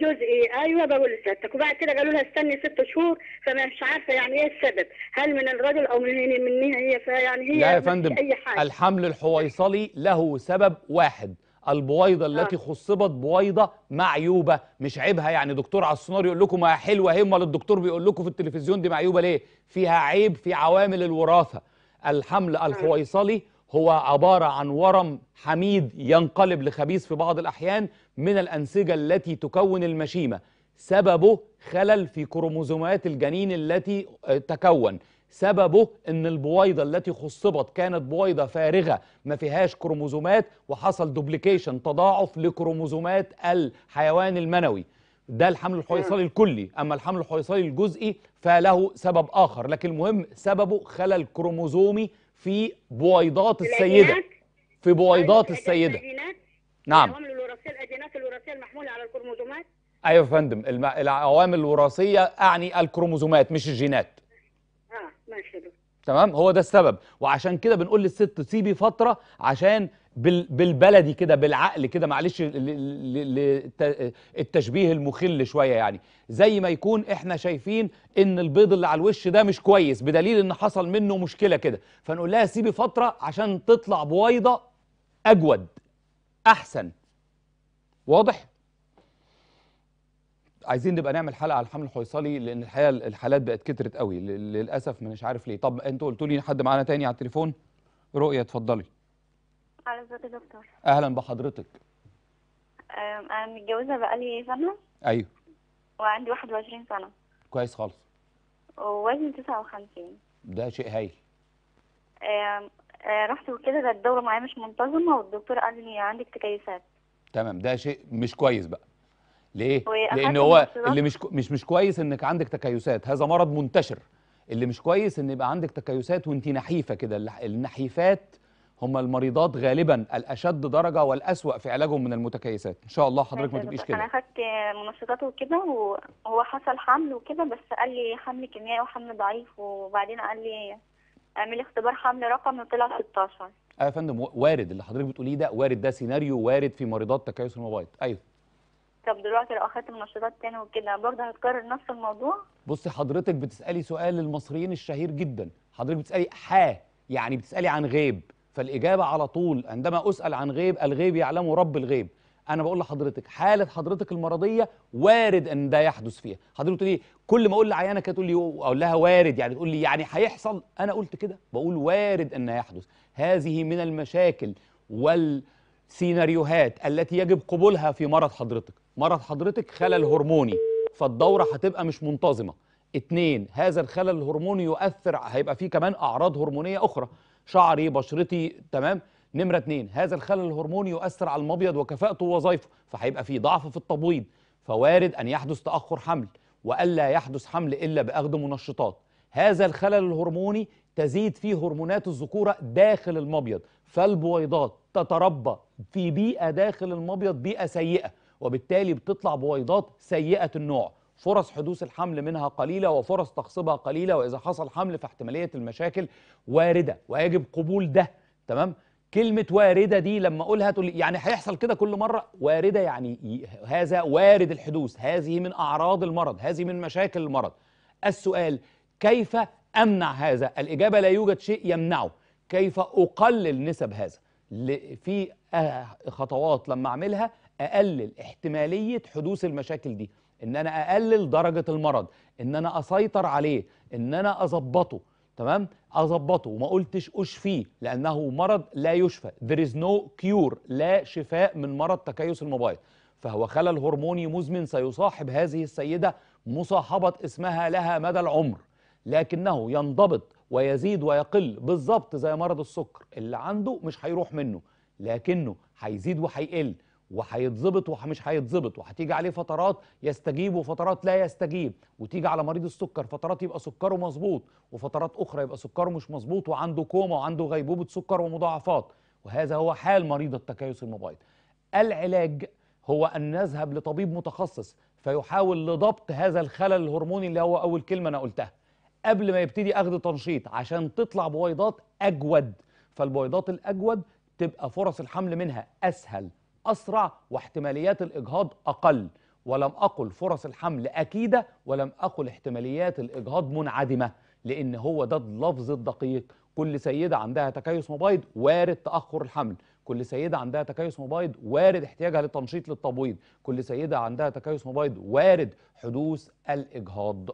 جزئي ايوه بقول لسيادتك وبعد كده قالوا لها استني ست شهور فمش عارفه يعني ايه السبب هل من الرجل او من من هي فيعني هي لا يا فندم اي حاجه الحمل الحويصلي له سبب واحد البويضة آه. التي خصبت بويضة معيوبة مش عيبها يعني دكتور على السونار يقول لكم ما حلوة هي امال الدكتور بيقول لكم في التلفزيون دي معيوبة ليه فيها عيب في عوامل الوراثة الحمل الحويصلي هو عبارة عن ورم حميد ينقلب لخبيث في بعض الأحيان من الأنسجة التي تكون المشيمة سببه خلل في كروموزومات الجنين التي آه، تكون سببه ان البويضه التي خصبت كانت بويضه فارغه ما فيهاش كروموزومات وحصل دوبليكيشن تضاعف لكروموزومات الحيوان المنوي ده الحمل الحويصلي الكلي اما الحمل الحويصلي الجزئي فله سبب اخر لكن المهم سببه خلل كروموزومي في بويضات السيده في بويضات طيب، السيده نعم العوامل الوراثيه الاجينات الوراثيه المحموله على الكروموزومات ايوه يا فندم العوامل الوراثيه اعني الكروموزومات مش الجينات يمثلوا تمام هو ده السبب وعشان كده بنقول للست سيبي فتره عشان بال بالبلدي كده بالعقل كده معلش التشبيه المخل شويه يعني زي ما يكون احنا شايفين ان البيض اللي على الوش ده مش كويس بدليل ان حصل منه مشكله كده فنقول لها سيبي فتره عشان تطلع بويضه اجود احسن واضح عايزين نبقى نعمل حلقه على الحمل الحويصلي لان الحقيقه الحالات بقت كترت قوي للاسف مش عارف ليه طب انتوا قلتوا لي حد معانا تاني على التليفون رؤيه اتفضلي اهلا بحضرتك دكتور اهلا بحضرتك انا متجوزه بقالي سنه ايوه وعندي 21 سنه كويس خالص ووزني 59 ده شيء هايل أه، رحت وكده الدوره معايا مش منتظمه والدكتور قال لي عندك تكيسات تمام ده شيء مش كويس بقى ليه؟ لان هو اللي مش مش مش كويس انك عندك تكيسات هذا مرض منتشر اللي مش كويس ان يبقى عندك تكيسات وانت نحيفه كده النحيفات هم المريضات غالبا الاشد درجه والاسوا في علاجهم من المتكيسات ان شاء الله حضرتك ما تبقيش كده انا اخدت منشطات وكده وهو حصل حمل وكده بس قال لي حمل كيميائي وحمل ضعيف وبعدين قال لي اعملي اختبار حمل رقم وطلع 16 اه يا فندم وارد اللي حضرتك بتقوليه ده وارد ده سيناريو وارد في مريضات تكيس المبايض ايوه طب دلوقتي لو اخدت منشطات تاني وكده برضه هتكرر نفس الموضوع بصي حضرتك بتسالي سؤال للمصريين الشهير جدا حضرتك بتسالي حا يعني بتسالي عن غيب فالاجابه على طول عندما اسال عن غيب الغيب يعلمه رب الغيب انا بقول لحضرتك حاله حضرتك المرضيه وارد ان ده يحدث فيها حضرتك تقولي إيه؟ كل ما اقول كده تقول لي اقول لها وارد يعني تقول لي يعني هيحصل انا قلت كده بقول وارد ان يحدث هذه من المشاكل والسيناريوهات التي يجب قبولها في مرض حضرتك مرض حضرتك خلل هرموني فالدورة هتبقى مش منتظمة اتنين هذا الخلل الهرموني يؤثر هيبقى فيه كمان أعراض هرمونية أخرى شعري بشرتي تمام نمرة اتنين هذا الخلل الهرموني يؤثر على المبيض وكفاءته ووظائفه فهيبقى فيه ضعف في التبويض فوارد أن يحدث تأخر حمل وألا يحدث حمل إلا بأخذ منشطات هذا الخلل الهرموني تزيد فيه هرمونات الذكورة داخل المبيض فالبويضات تتربى في بيئة داخل المبيض بيئة سيئة وبالتالي بتطلع بويضات سيئة النوع فرص حدوث الحمل منها قليلة وفرص تخصيبها قليلة وإذا حصل حمل فاحتمالية المشاكل واردة ويجب قبول ده تمام كلمة واردة دي لما أقولها تقول يعني هيحصل كده كل مرة واردة يعني هذا وارد الحدوث هذه من أعراض المرض هذه من مشاكل المرض السؤال كيف أمنع هذا الإجابة لا يوجد شيء يمنعه كيف أقلل نسب هذا في آه، خطوات لما أعملها اقلل احتماليه حدوث المشاكل دي ان انا اقلل درجه المرض ان انا اسيطر عليه ان انا اظبطه تمام اظبطه وما قلتش اشفيه لانه مرض لا يشفى there is no cure لا شفاء من مرض تكيس الموبايل فهو خلل هرموني مزمن سيصاحب هذه السيده مصاحبه اسمها لها مدى العمر لكنه ينضبط ويزيد ويقل بالظبط زي مرض السكر اللي عنده مش هيروح منه لكنه هيزيد وهيقل وهيتظبط ومش هيتظبط وهتيجي عليه فترات يستجيب وفترات لا يستجيب وتيجي على مريض السكر فترات يبقى سكره مظبوط وفترات اخرى يبقى سكره مش مظبوط وعنده كوما وعنده غيبوبه سكر ومضاعفات وهذا هو حال مريض التكيس المبيض العلاج هو ان نذهب لطبيب متخصص فيحاول لضبط هذا الخلل الهرموني اللي هو اول كلمه انا قلتها قبل ما يبتدي اخذ تنشيط عشان تطلع بويضات اجود فالبويضات الاجود تبقى فرص الحمل منها اسهل أسرع واحتماليات الإجهاض أقل ولم أقل فرص الحمل أكيدة ولم أقل احتماليات الإجهاض منعدمة لأن هو ده اللفظ الدقيق كل سيدة عندها تكيس مبايض وارد تأخر الحمل كل سيدة عندها تكيس مبايض وارد احتياجها للتنشيط للتبويض كل سيدة عندها تكيس مبايض وارد حدوث الإجهاض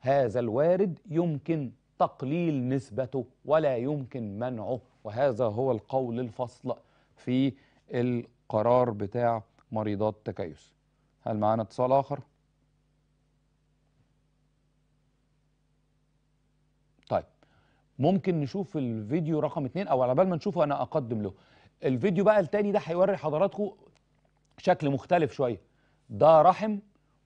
هذا الوارد يمكن تقليل نسبته ولا يمكن منعه وهذا هو القول الفصل في القرار بتاع مريضات تكيس هل معانا اتصال اخر طيب ممكن نشوف الفيديو رقم اتنين او على بال ما نشوفه انا اقدم له الفيديو بقى التاني ده هيوري حضراتكم شكل مختلف شويه ده رحم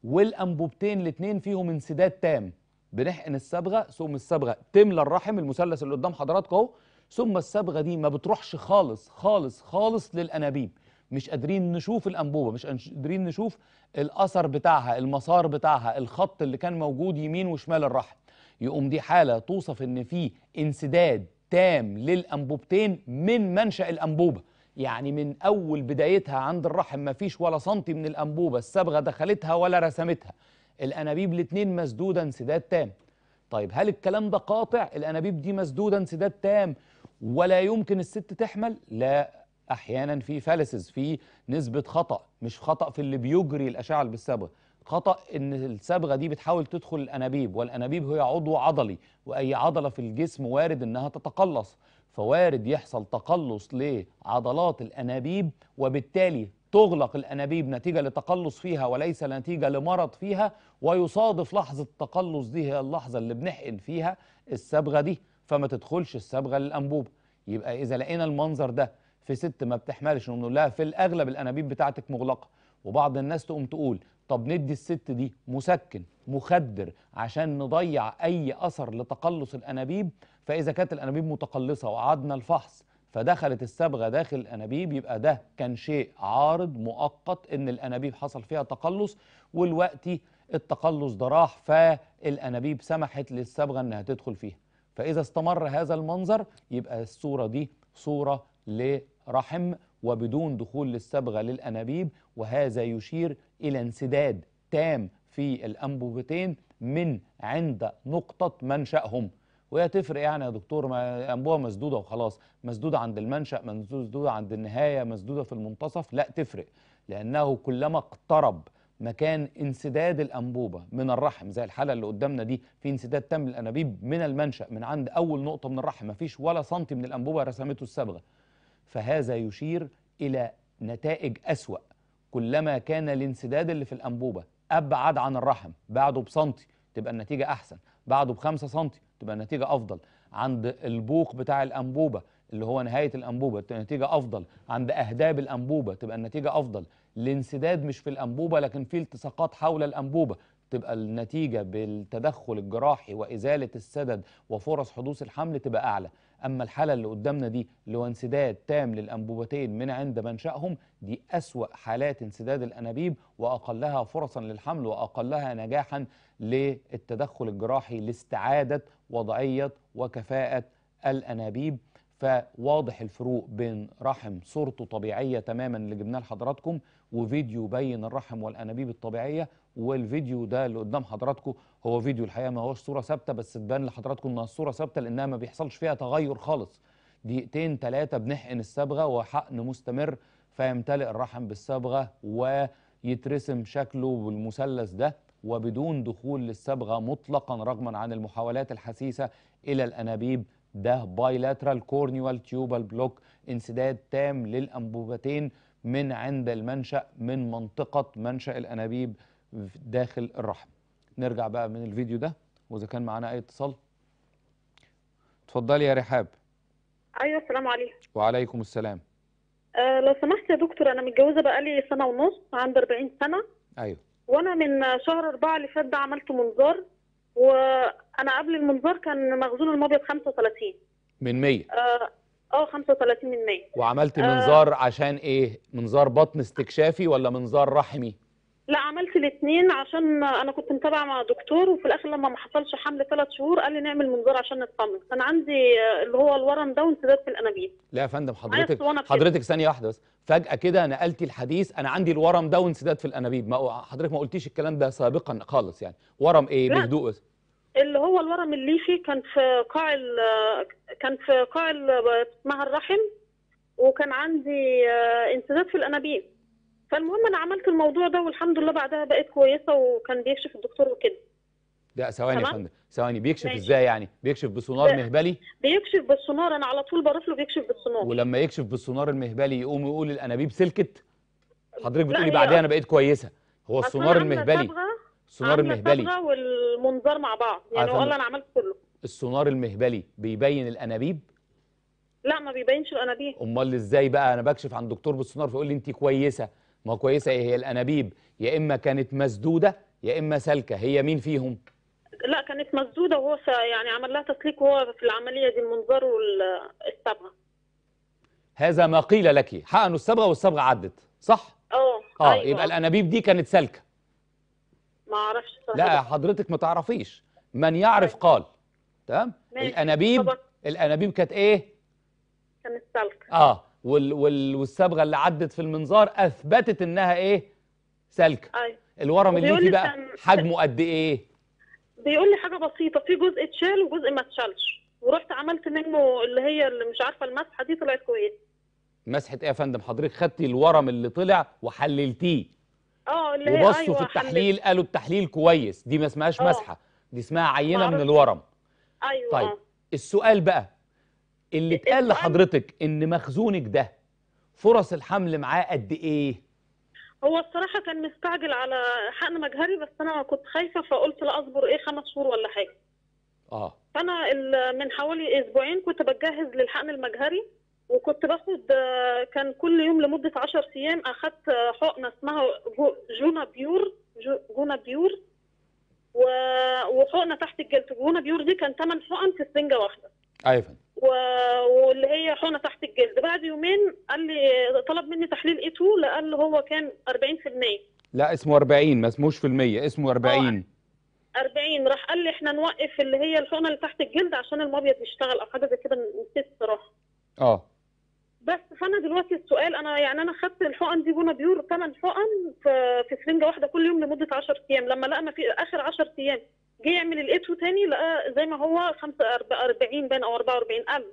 والانبوبتين الاتنين فيهم انسداد تام بنحقن الصبغه ثم الصبغه تملى الرحم المثلث اللي قدام حضراتكم اهو ثم الصبغه دي ما بتروحش خالص خالص خالص للانابيب مش قادرين نشوف الانبوبه مش قادرين نشوف الاثر بتاعها المسار بتاعها الخط اللي كان موجود يمين وشمال الرحم يقوم دي حاله توصف ان في انسداد تام للانبوبتين من منشا الانبوبه يعني من اول بدايتها عند الرحم ما فيش ولا سنتي من الانبوبه الصبغه دخلتها ولا رسمتها الانابيب الاثنين مسدوده انسداد تام طيب هل الكلام ده قاطع الانابيب دي مسدوده انسداد تام ولا يمكن الست تحمل لا احيانا في فالسز في نسبه خطا مش خطا في اللي بيجري الاشعه بالصبغه خطا ان الصبغه دي بتحاول تدخل الانابيب والانابيب هي عضو عضلي واي عضله في الجسم وارد انها تتقلص فوارد يحصل تقلص لعضلات الانابيب وبالتالي تغلق الانابيب نتيجه لتقلص فيها وليس نتيجه لمرض فيها ويصادف لحظه التقلص دي هي اللحظه اللي بنحقن فيها الصبغه دي فما تدخلش الصبغه للانبوبه يبقى اذا لقينا المنظر ده في ست ما بتحملش ونقول لها في الاغلب الانابيب بتاعتك مغلقه وبعض الناس تقوم تقول طب ندي الست دي مسكن مخدر عشان نضيع اي اثر لتقلص الانابيب فاذا كانت الانابيب متقلصه وقعدنا الفحص فدخلت الصبغه داخل الانابيب يبقى ده كان شيء عارض مؤقت ان الانابيب حصل فيها تقلص والوقت التقلص ده راح فالانابيب سمحت للصبغه انها تدخل فيها فإذا استمر هذا المنظر يبقى الصورة دي صورة لرحم وبدون دخول للصبغة للأنابيب وهذا يشير إلى انسداد تام في الأنبوبتين من عند نقطة منشأهم وهي تفرق يعني يا دكتور ما انبوبه مسدوده وخلاص مسدوده عند المنشا مسدوده عند النهايه مسدوده في المنتصف لا تفرق لانه كلما اقترب مكان انسداد الأنبوبة من الرحم زي الحالة اللي قدامنا دي في انسداد تام الأنابيب من المنشأ من عند أول نقطة من الرحم مفيش ولا سنتي من الأنبوبة رسمته الصبغة فهذا يشير إلى نتائج أسوأ كلما كان الانسداد اللي في الأنبوبة أبعد عن الرحم بعده بسنتي تبقى النتيجة أحسن بعده بخمسة سنتي تبقى النتيجة أفضل عند البوق بتاع الأنبوبة اللي هو نهايه الانبوبه تبقى النتيجه افضل عند اهداب الانبوبه تبقى النتيجه افضل الانسداد مش في الانبوبه لكن في التصاقات حول الانبوبه تبقى النتيجة بالتدخل الجراحي وإزالة السدد وفرص حدوث الحمل تبقى أعلى أما الحالة اللي قدامنا دي اللي هو انسداد تام للأنبوبتين من عند منشأهم دي أسوأ حالات انسداد الأنابيب وأقلها فرصا للحمل وأقلها نجاحا للتدخل الجراحي لاستعادة وضعية وكفاءة الأنابيب فواضح الفروق بين رحم صورته طبيعية تماما اللي جبناه لحضراتكم وفيديو بين الرحم والأنابيب الطبيعية والفيديو ده اللي قدام حضراتكم هو فيديو الحقيقة ما هوش صورة ثابتة بس تبان لحضراتكم إنها الصورة ثابتة لأنها ما بيحصلش فيها تغير خالص دقيقتين ثلاثة بنحقن الصبغة وحقن مستمر فيمتلئ الرحم بالصبغة ويترسم شكله بالمثلث ده وبدون دخول للصبغة مطلقا رغما عن المحاولات الحثيثة إلى الأنابيب ده بايلاترال كورنيوال تيوبال بلوك انسداد تام للأنبوبتين من عند المنشأ من منطقة منشأ الأنابيب داخل الرحم نرجع بقى من الفيديو ده وإذا كان معانا أي اتصال اتفضلي يا رحاب ايوه السلام عليكم وعليكم السلام آه لو سمحت يا دكتور انا متجوزه بقالي سنه ونص عندي 40 سنه ايوه وانا من شهر أربعة اللي فات ده عملت منظار وانا قبل المنظار كان مخزون المبيض 35 من 100 اه, آه 35 من 100 وعملت آه. منظار آه عشان ايه منظار بطن استكشافي ولا منظار رحمي لا عملت الاثنين عشان انا كنت متابعه مع دكتور وفي الاخر لما ما حصلش حمل ثلاث شهور قال لي نعمل منظار عشان نطمن كان عندي اللي هو الورم ده وانسداد في الانابيب لا يا فندم حضرتك حضرتك ثانيه واحده بس فجاه كده نقلتي الحديث انا عندي الورم ده وانسداد في الانابيب ما حضرتك ما قلتيش الكلام ده سابقا خالص يعني ورم ايه بهدوء بس اللي هو الورم الليفي كان في قاع كان في قاع اسمها الرحم وكان عندي آه، انسداد في الانابيب فالمهم انا عملت الموضوع ده والحمد لله بعدها بقت كويسه وكان بيكشف الدكتور وكده لا ثواني يا فندم ثواني بيكشف ماشي. ازاي يعني بيكشف بسونار مهبلي بيكشف بالسونار انا على طول بروح له بيكشف بالسونار ولما يكشف بالسونار المهبلي يقوم يقول الانابيب سلكت حضرتك بتقولي بعدها انا بقيت كويسه هو السونار المهبلي السونار المهبلي الصبغه والمنظار مع بعض يعني والله انا عملت كله السونار المهبلي بيبين الانابيب لا ما بيبينش الانابيب امال ازاي بقى انا بكشف عند دكتور بالسونار فيقول لي انت كويسه ما كويسه ايه هي الانابيب يا اما كانت مسدوده يا اما سالكه هي مين فيهم لا كانت مسدوده وهو يعني عمل لها تسليك وهو في العمليه دي المنظار والصبغه هذا ما قيل لك حقنوا الصبغه والصبغه عدت صح اه أيوة. يبقى الانابيب دي كانت سالكه ما اعرفش لا حضرتك ما تعرفيش من يعرف طيب. قال تمام الانابيب الانابيب كانت ايه كانت السلك اه وال وال والصبغه اللي عدت في المنظار اثبتت انها ايه سلك ايوه الورم اللي فيه بقى حجمه قد ايه بيقول لي حاجه بسيطه في جزء اتشال وجزء ما اتشالش ورحت عملت منه اللي هي اللي مش عارفه المسحه دي طلعت كويسه مسحه ايه يا فندم حضرتك خدتي الورم اللي طلع وحللتيه اه اللي هي وبصوا أيوة في التحليل حلل. قالوا التحليل كويس دي ما اسمهاش آه. مسحه دي اسمها عينه معرفة. من الورم ايوه طيب آه. السؤال بقى اللي اتقال لحضرتك ان مخزونك ده فرص الحمل معاه قد ايه هو الصراحة كان مستعجل على حقن مجهري بس أنا كنت خايفة فقلت لا أصبر إيه خمس شهور ولا حاجة. آه. فأنا من حوالي أسبوعين كنت بتجهز للحقن المجهري وكنت باخد آه، كان كل يوم لمده 10 ايام اخدت آه، حقنه اسمها جونا بيور جونا بيور وحقنه تحت الجلد جونا بيور دي كان ثمان حقن في سفنجه واحده ايوه و... واللي هي حقنه تحت الجلد بعد يومين قال لي طلب مني تحليل اي لقال قال هو كان 40% لا اسمه 40 ما اسموش في المية اسمه 40 آه، 40 راح قال لي احنا نوقف اللي هي الحقنه اللي تحت الجلد عشان المبيض يشتغل او حاجه زي كده نسيت الصراحه اه بس فانا دلوقتي السؤال انا يعني انا خدت الحقن دي بونا بيور ثمان حقن في سرنجه واحده كل يوم لمده 10 ايام لما لقى ما في اخر 10 ايام جه يعمل الاتو تاني لقى زي ما هو 45 باين او 44 قبل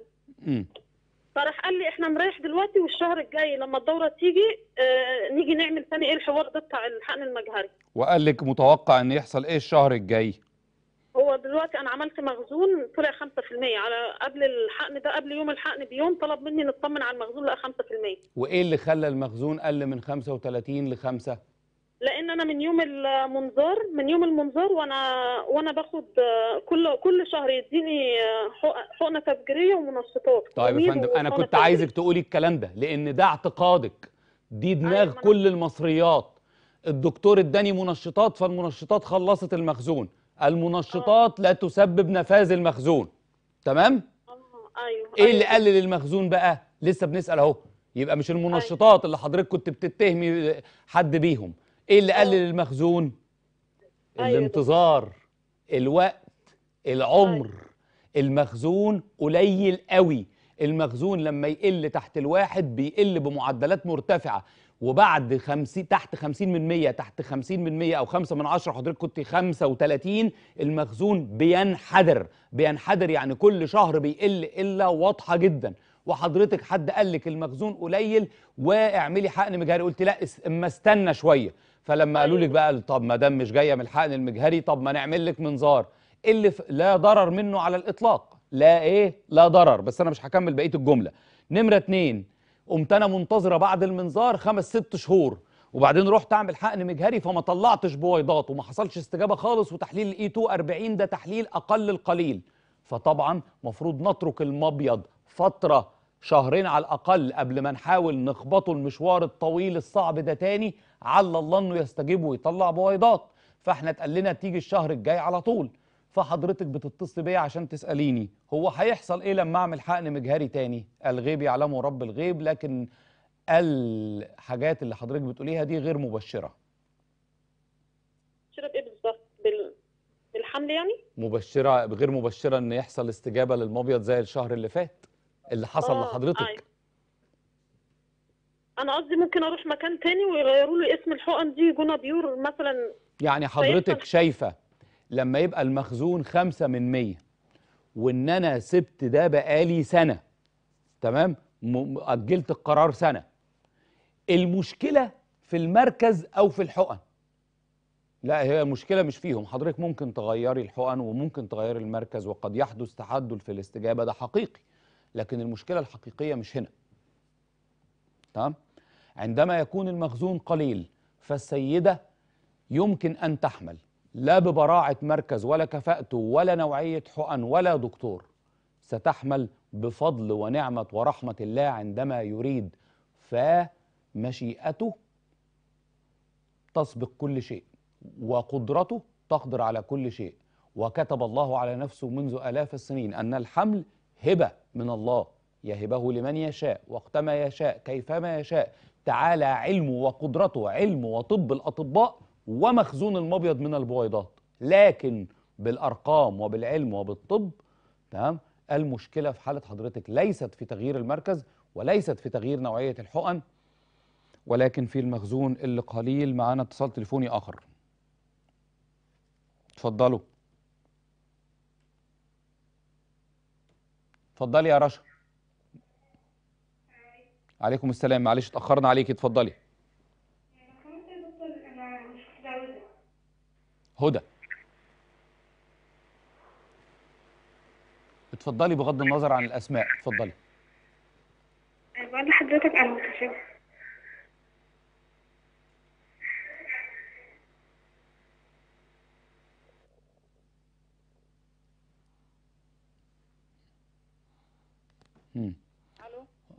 فراح قال لي احنا مريح دلوقتي والشهر الجاي لما الدوره تيجي اه نيجي نعمل تاني ايه الحوار ده بتاع الحقن المجهري وقال لك متوقع ان يحصل ايه الشهر الجاي دلوقتي انا عملت مخزون طلع 5% على قبل الحقن ده قبل يوم الحقن بيوم طلب مني نطمن على المخزون لقى 5% وايه اللي خلى المخزون قل من 35 ل 5 لان انا من يوم المنظار من يوم المنظار وانا وانا باخد كل كل شهر يديني حقنه تفجيريه ومنشطات طيب يا فندم انا كنت عايزك تقولي الكلام ده لان ده اعتقادك دي أيوة، دماغ كل المصريات الدكتور اداني منشطات فالمنشطات خلصت المخزون المنشطات لا تسبب نفاذ المخزون تمام آه، ايوه ايه اللي أيوه. قلل المخزون بقى لسه بنسال اهو يبقى مش المنشطات أيوه. اللي حضرتك كنت بتتهمي حد بيهم ايه اللي قلل آه. المخزون أيوة. الانتظار الوقت العمر أيوه. المخزون قليل قوي المخزون لما يقل تحت الواحد بيقل بمعدلات مرتفعه وبعد 50 تحت 50 من 100 تحت 50 من 100 او 5 من 10 حضرتك كنت 35 المخزون بينحدر بينحدر يعني كل شهر بيقل الا واضحه جدا وحضرتك حد قال لك المخزون قليل واعملي حقن مجهري قلت لا اما استنى شويه فلما قالوا لك أيوه. بقى طب ما دام مش جايه من الحقن المجهري طب ما نعمل لك منظار اللي لا ضرر منه على الاطلاق لا ايه لا ضرر بس انا مش هكمل بقيه الجمله نمره اتنين قمت انا منتظره بعد المنظار خمس ست شهور وبعدين رحت اعمل حقن مجهري فما طلعتش بويضات وما حصلش استجابه خالص وتحليل الاي e 240 ده تحليل اقل القليل فطبعا مفروض نترك المبيض فتره شهرين على الاقل قبل ما نحاول نخبطه المشوار الطويل الصعب ده تاني على الله انه يستجيب ويطلع بويضات فاحنا اتقال لنا تيجي الشهر الجاي على طول فحضرتك بتتصل بيا عشان تساليني هو هيحصل ايه لما اعمل حقن مجهري تاني الغيب يعلمه رب الغيب لكن الحاجات اللي حضرتك بتقوليها دي غير مبشره مبشره بايه بالظبط بالحمل يعني مبشره غير مبشره ان يحصل استجابه للمبيض زي الشهر اللي فات اللي حصل آه لحضرتك آه. انا قصدي ممكن اروح مكان تاني ويغيروا لي اسم الحقن دي جونا بيور مثلا يعني حضرتك شايفه لما يبقى المخزون خمسة من مية وان انا سبت ده بقالي سنة تمام أجلت القرار سنة المشكلة في المركز أو في الحقن لا هي المشكلة مش فيهم حضرتك ممكن تغيري الحقن وممكن تغيري المركز وقد يحدث تحدل في الاستجابة ده حقيقي لكن المشكلة الحقيقية مش هنا تمام عندما يكون المخزون قليل فالسيدة يمكن أن تحمل لا ببراعة مركز ولا كفاءته ولا نوعية حقن ولا دكتور ستحمل بفضل ونعمة ورحمة الله عندما يريد فمشيئته تسبق كل شيء وقدرته تقدر على كل شيء وكتب الله على نفسه منذ آلاف السنين أن الحمل هبة من الله يهبه لمن يشاء وقتما يشاء كيفما يشاء تعالى علمه وقدرته علمه وطب الأطباء ومخزون المبيض من البويضات لكن بالارقام وبالعلم وبالطب تمام المشكله في حاله حضرتك ليست في تغيير المركز وليست في تغيير نوعيه الحقن ولكن في المخزون اللي قليل معانا اتصال تليفوني اخر اتفضلوا اتفضلي يا رشا عليكم السلام معلش اتاخرنا عليكي اتفضلي هدى اتفضلي بغض النظر عن الاسماء اتفضلي بقول لحضرتك انا متشابه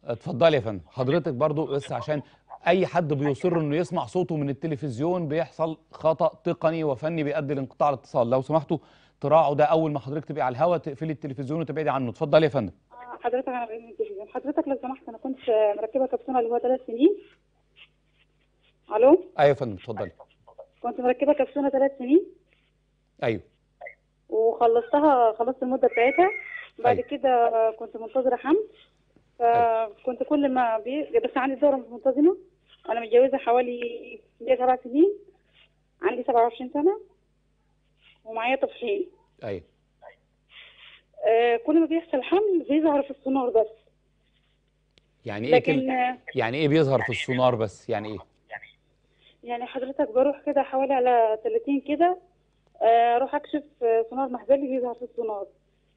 اتفضلي يا فندم حضرتك برضو بس عشان اي حد بيصر أيوة. انه يسمع صوته من التلفزيون بيحصل خطا تقني وفني بيؤدي لانقطاع الاتصال لو سمحتوا تراعوا ده اول ما حضرتك تبقي على الهواء تقفلي التلفزيون وتبعدي عنه اتفضلي يا فندم حضرتك انا بعيد التلفزيون حضرتك لو سمحت انا كنت مركبه كبسوله اللي هو ثلاث سنين الو ايوه يا فندم اتفضلي كنت مركبه كبسوله ثلاث سنين ايوه وخلصتها خلصت المده بتاعتها بعد أيوة. كده كنت منتظره حمل أيوة. فكنت كل ما بي... بس عندي دوره مش منتظمه انا متجوزه حوالي دي سبع سنين عندي 27 سنه ومعايا طفلين ايوه آه، كل ما بيحصل حمل بيظهر في السونار بس يعني ايه لكن يعني ايه بيظهر في السونار بس يعني ايه يعني حضرتك بروح كده حوالي على 30 كده آه، اروح اكشف سونار محبلي بيظهر في السونار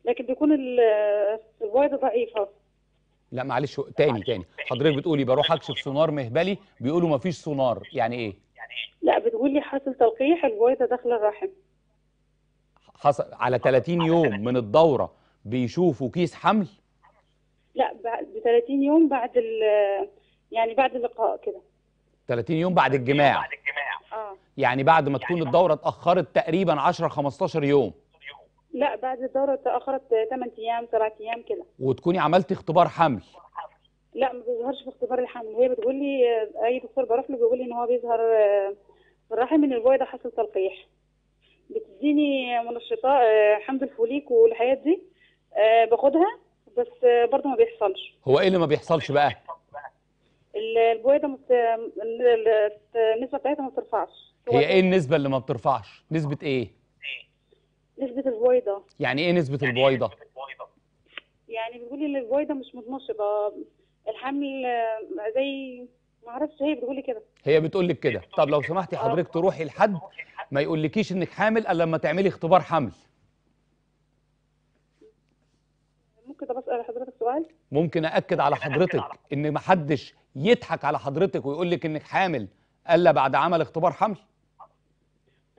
لكن بيكون البويضه ضعيفه لا معلش تاني تاني حضرتك بتقولي بروح اكشف سونار مهبلي بيقولوا مفيش سونار يعني ايه, يعني إيه؟ لا بتقولي حاصل تلقيح البويضه داخله الرحم حصل على 30 يوم من الدوره بيشوفوا كيس حمل لا ب 30 يوم بعد يعني بعد اللقاء كده 30 يوم بعد الجماع بعد الجماع اه يعني بعد ما تكون يعني الدوره اتاخرت تقريبا 10 15 يوم لا بعد الدورة تأخرت 8 أيام 7 أيام كده وتكوني عملتي اختبار حمل لا ما بيظهرش في اختبار الحمل هي بتقول لي أي دكتور بروح له بيقول لي إن هو بيظهر في آه، الرحم إن البويضة حصل تلقيح بتديني منشطة آه، حمض الفوليك والحاجات دي آه، باخدها بس برضه ما بيحصلش هو إيه اللي ما بيحصلش بقى؟ البويضة مت... النسبة بتاعتها ما بترفعش هي إيه النسبة اللي ما بترفعش؟ نسبة إيه؟ نسبة البويضة يعني ايه نسبة البويضة؟ يعني إيه بتقولي يعني ان البويضة مش متنشطة الحمل زي ما اعرفش هي بتقولي كده هي بتقول لك كده طب لو سمحتي آه. حضرتك تروحي لحد ما يقولكيش انك حامل الا لما تعملي اختبار حمل ممكن طب اسال حضرتك سؤال ممكن اكد على حضرتك ان ما حدش يضحك على حضرتك ويقول لك انك حامل الا بعد عمل اختبار حمل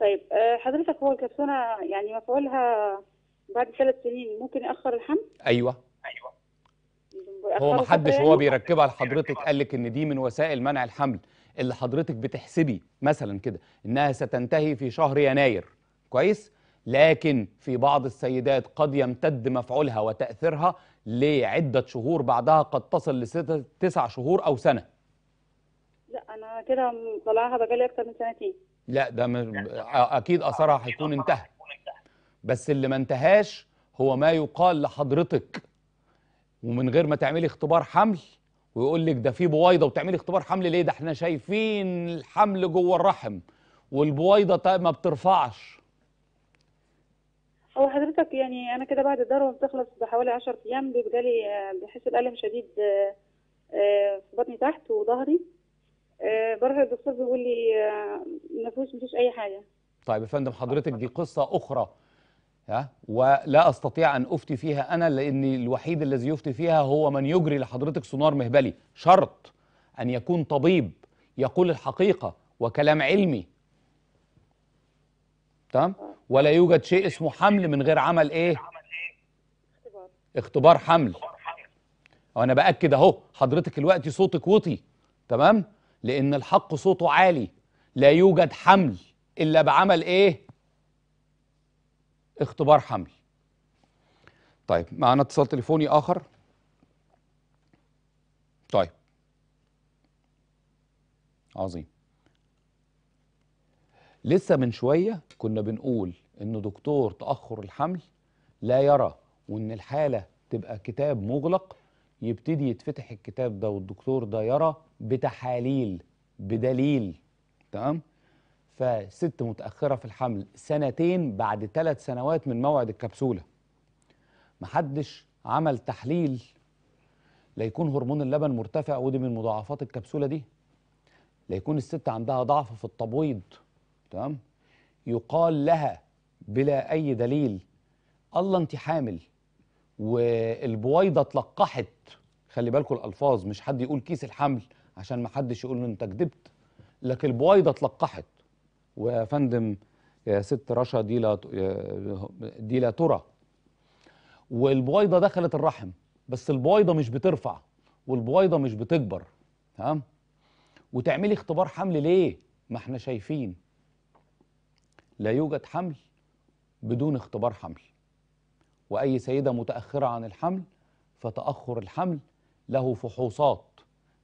طيب آه، حضرتك هو الكبسونه يعني مفعولها بعد ثلاث سنين ممكن ياخر الحمل؟ ايوه ايوه هو ما حدش يعني؟ هو بيركبها لحضرتك قال لك ان دي من وسائل منع الحمل اللي حضرتك بتحسبي مثلا كده انها ستنتهي في شهر يناير كويس لكن في بعض السيدات قد يمتد مفعولها وتاثيرها لعده شهور بعدها قد تصل تسع شهور او سنه لا انا كده طالعها بقالي اكثر من سنتين لا ده م... يعني اكيد اثرها هيكون انتهى بس اللي ما انتهاش هو ما يقال لحضرتك ومن غير ما تعملي اختبار حمل ويقول لك ده في بويضه وتعملي اختبار حمل ليه ده احنا شايفين الحمل جوه الرحم والبويضه ما بترفعش هو حضرتك يعني انا كده بعد الدوره بتخلص بحوالي 10 ايام بيبقى لي بحس بالم شديد آه، آه، في بطني تحت وظهري آه، بره الدكتور بيقول لي آه، ما فيهوش مفيش اي حاجه طيب يا فندم حضرتك دي قصه اخرى ها ولا استطيع ان افتي فيها انا لان الوحيد الذي يفتي فيها هو من يجري لحضرتك سونار مهبلي شرط ان يكون طبيب يقول الحقيقه وكلام علمي تمام ولا يوجد شيء اسمه حمل من غير عمل ايه اختبار اختبار حمل وانا باكد اهو حضرتك الوقت صوتك وطي تمام لأن الحق صوته عالي لا يوجد حمل إلا بعمل إيه؟ اختبار حمل طيب معنا اتصال تليفوني آخر طيب عظيم لسه من شوية كنا بنقول إن دكتور تأخر الحمل لا يرى وإن الحالة تبقى كتاب مغلق يبتدي يتفتح الكتاب ده والدكتور ده يرى بتحاليل بدليل تمام فست متاخره في الحمل سنتين بعد ثلاث سنوات من موعد الكبسوله محدش عمل تحليل ليكون هرمون اللبن مرتفع ودي من مضاعفات الكبسوله دي ليكون الست عندها ضعف في التبويض تمام يقال لها بلا اي دليل الله انت حامل والبويضه اتلقحت خلي بالكم الالفاظ مش حد يقول كيس الحمل عشان ما حدش يقول له انت كدبت لكن البويضه اتلقحت ويا فندم يا ست رشا دي لا دي لا ترى والبويضه دخلت الرحم بس البويضه مش بترفع والبويضه مش بتكبر تمام وتعملي اختبار حمل ليه ما احنا شايفين لا يوجد حمل بدون اختبار حمل واي سيده متاخره عن الحمل فتاخر الحمل له فحوصات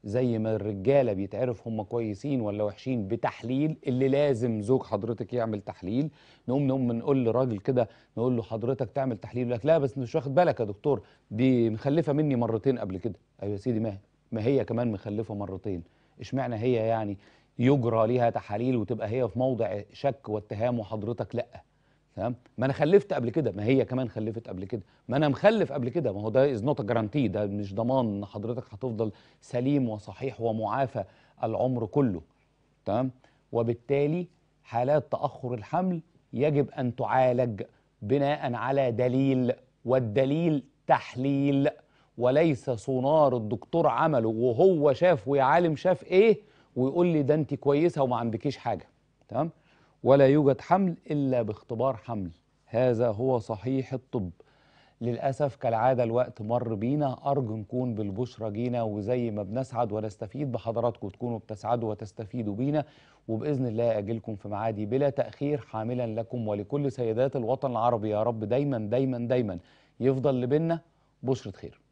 زي ما الرجاله بيتعرف هم كويسين ولا وحشين بتحليل اللي لازم زوج حضرتك يعمل تحليل نقوم نقوم نقول لراجل كده نقول له حضرتك تعمل تحليل لك لا بس مش واخد بالك يا دكتور دي مخلفه مني مرتين قبل كده ايوه يا سيدي ما ما هي كمان مخلفه مرتين اشمعنى هي يعني يجرى ليها تحاليل وتبقى هي في موضع شك واتهام وحضرتك لا تمام ما انا خلفت قبل كده ما هي كمان خلفت قبل كده ما انا مخلف قبل كده ما هو ده از نوت جرانتي ده مش ضمان ان حضرتك هتفضل سليم وصحيح ومعافى العمر كله تمام وبالتالي حالات تاخر الحمل يجب ان تعالج بناء على دليل والدليل تحليل وليس سونار الدكتور عمله وهو شاف ويعالم شاف ايه ويقول لي ده انت كويسه وما عندكيش حاجه تمام ولا يوجد حمل إلا باختبار حمل هذا هو صحيح الطب للأسف كالعادة الوقت مر بينا أرجو نكون بالبشرة جينا وزي ما بنسعد ونستفيد بحضراتكم تكونوا بتسعدوا وتستفيدوا بينا وبإذن الله أجلكم في معادي بلا تأخير حاملا لكم ولكل سيدات الوطن العربي يا رب دايما دايما دايما يفضل لبنا بشرة خير